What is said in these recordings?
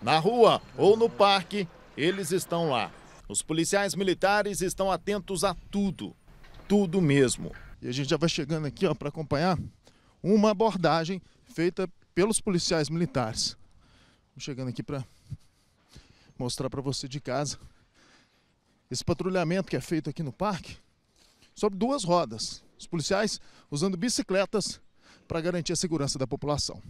Na rua ou no parque, eles estão lá. Os policiais militares estão atentos a tudo, tudo mesmo. E a gente já vai chegando aqui para acompanhar uma abordagem feita pelos policiais militares. Vou chegando aqui para mostrar para você de casa esse patrulhamento que é feito aqui no parque sobre duas rodas. Os policiais usando bicicletas para garantir a segurança da população.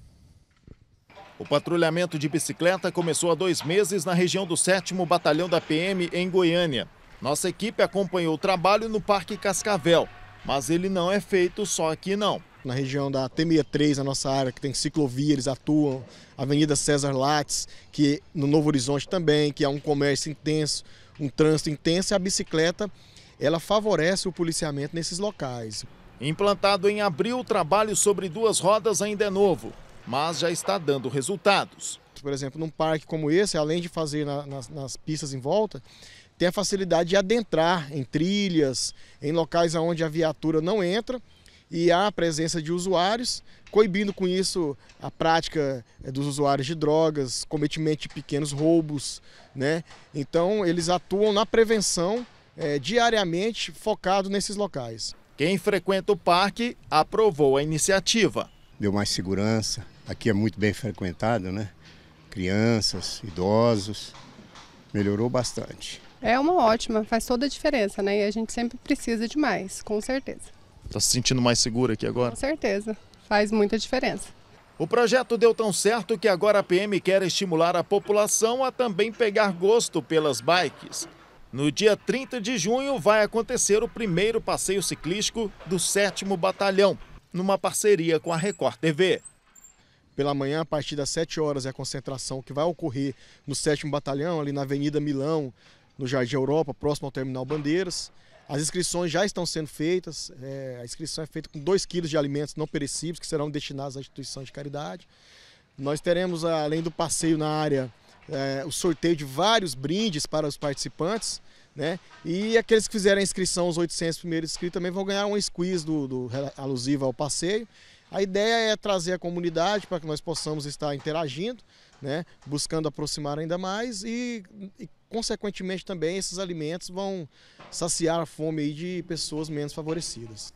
O patrulhamento de bicicleta começou há dois meses na região do 7 Batalhão da PM, em Goiânia. Nossa equipe acompanhou o trabalho no Parque Cascavel, mas ele não é feito só aqui não. Na região da T63, na nossa área, que tem ciclovia, eles atuam. Avenida César Lattes, que no Novo Horizonte também, que há um comércio intenso, um trânsito intenso, e a bicicleta, ela favorece o policiamento nesses locais. Implantado em abril, o trabalho sobre duas rodas ainda é novo mas já está dando resultados. Por exemplo, num parque como esse, além de fazer na, nas, nas pistas em volta, tem a facilidade de adentrar em trilhas, em locais onde a viatura não entra e há a presença de usuários, coibindo com isso a prática eh, dos usuários de drogas, cometimento de pequenos roubos. Né? Então, eles atuam na prevenção é, diariamente, focado nesses locais. Quem frequenta o parque aprovou a iniciativa. Deu mais segurança, Aqui é muito bem frequentado, né? Crianças, idosos. Melhorou bastante. É uma ótima, faz toda a diferença, né? E a gente sempre precisa de mais, com certeza. Está se sentindo mais segura aqui agora? Com certeza, faz muita diferença. O projeto deu tão certo que agora a PM quer estimular a população a também pegar gosto pelas bikes. No dia 30 de junho vai acontecer o primeiro passeio ciclístico do 7 Batalhão, numa parceria com a Record TV. Pela manhã, a partir das 7 horas, é a concentração que vai ocorrer no 7 Batalhão, ali na Avenida Milão, no Jardim Europa, próximo ao Terminal Bandeiras. As inscrições já estão sendo feitas, é, a inscrição é feita com 2 quilos de alimentos não perecíveis que serão destinados à instituição de caridade. Nós teremos, além do passeio na área, é, o sorteio de vários brindes para os participantes. Né? E aqueles que fizerem a inscrição, os 800 primeiros inscritos, também vão ganhar um squeeze do, do alusivo ao passeio. A ideia é trazer a comunidade para que nós possamos estar interagindo, né, buscando aproximar ainda mais e, e, consequentemente também esses alimentos vão saciar a fome de pessoas menos favorecidas.